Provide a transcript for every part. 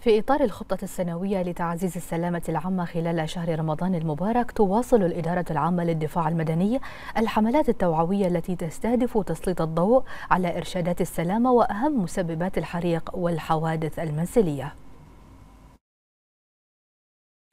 في إطار الخطة السنوية لتعزيز السلامة العامة خلال شهر رمضان المبارك تواصل الإدارة العامة للدفاع المدني الحملات التوعوية التي تستهدف تسليط الضوء على إرشادات السلامة وأهم مسببات الحريق والحوادث المنزلية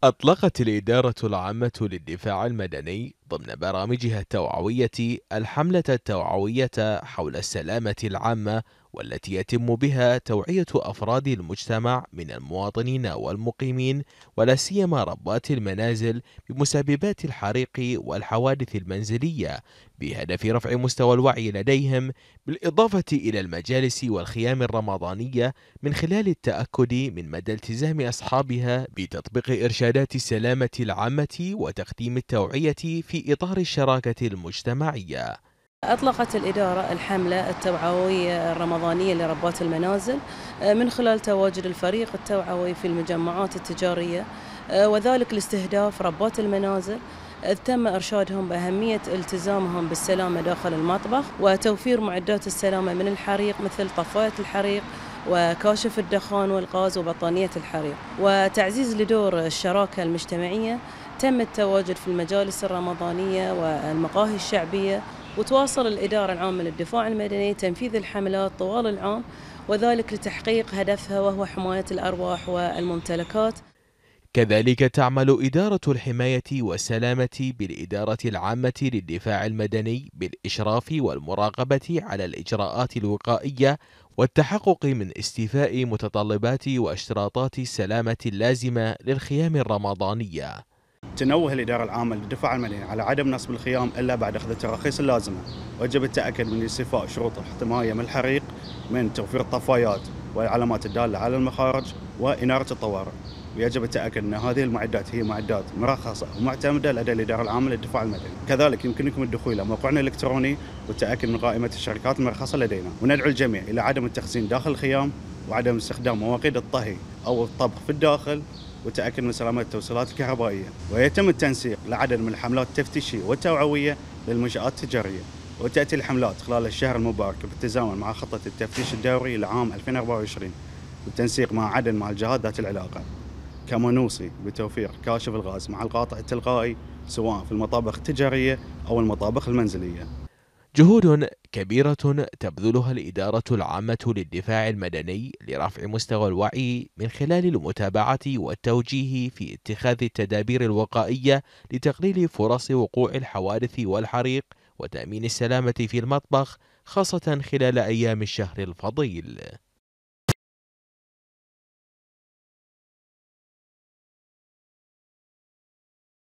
أطلقت الإدارة العامة للدفاع المدني ضمن برامجها التوعوية الحملة التوعوية حول السلامة العامة والتي يتم بها توعية أفراد المجتمع من المواطنين والمقيمين ولا سيما ربات المنازل بمسببات الحريق والحوادث المنزلية بهدف رفع مستوى الوعي لديهم بالإضافة إلى المجالس والخيام الرمضانية من خلال التأكد من مدى التزام أصحابها بتطبيق إرشادات السلامة العامة وتقديم التوعية في في إطار الشراكة المجتمعية أطلقت الإدارة الحملة التوعوية الرمضانية لربات المنازل آه، من خلال تواجد الفريق التوعوي في المجمعات التجارية آه، وذلك لاستهداف ربات المنازل إذ تم إرشادهم بأهمية التزامهم بالسلامة داخل المطبخ وتوفير معدات السلامة من الحريق مثل طفاية الحريق وكاشف الدخان والغاز وبطانية الحريق وتعزيز لدور الشراكة المجتمعية تم التواجد في المجالس الرمضانية والمقاهي الشعبية وتواصل الإدارة العامة للدفاع المدني تنفيذ الحملات طوال العام وذلك لتحقيق هدفها وهو حماية الأرواح والممتلكات كذلك تعمل إدارة الحماية والسلامة بالإدارة العامة للدفاع المدني بالإشراف والمراقبة على الإجراءات الوقائية والتحقق من استيفاء متطلبات واشتراطات السلامة اللازمة للخيام الرمضانية تنوه الإدارة العامة للدفاع المدني على عدم نصب الخيام إلا بعد أخذ التراخيص اللازمة وجب التأكد من استيفاء شروط الحماية من الحريق من توفير الطفايات والعلامات الدالة على المخارج وإنارة الطوارئ ويجب التأكد أن هذه المعدات هي معدات مرخصة ومعتمدة لدى الإدارة العامة للدفاع المدني كذلك يمكنكم الدخول إلى موقعنا الإلكتروني والتأكد من قائمة الشركات المرخصة لدينا وندعو الجميع إلى عدم التخزين داخل الخيام وعدم استخدام مواقيد الطهي أو الطبخ في الداخل والتأكد من سلامة التوصيلات الكهربائية ويتم التنسيق لعدد من الحملات التفتيشية والتوعوية للمنشآت التجارية وتأتي الحملات خلال الشهر المبارك بالتزامن مع خطة التفتيش الدوري لعام 2024 بالتنسيق مع عدن مع الجهات ذات العلاقة كما نوصي بتوفير كاشف الغاز مع القاطع التلقائي سواء في المطابخ التجارية أو المطابخ المنزلية جهود كبيرة تبذلها الإدارة العامة للدفاع المدني لرفع مستوى الوعي من خلال المتابعة والتوجيه في اتخاذ التدابير الوقائية لتقليل فرص وقوع الحوادث والحريق وتأمين السلامة في المطبخ خاصة خلال أيام الشهر الفضيل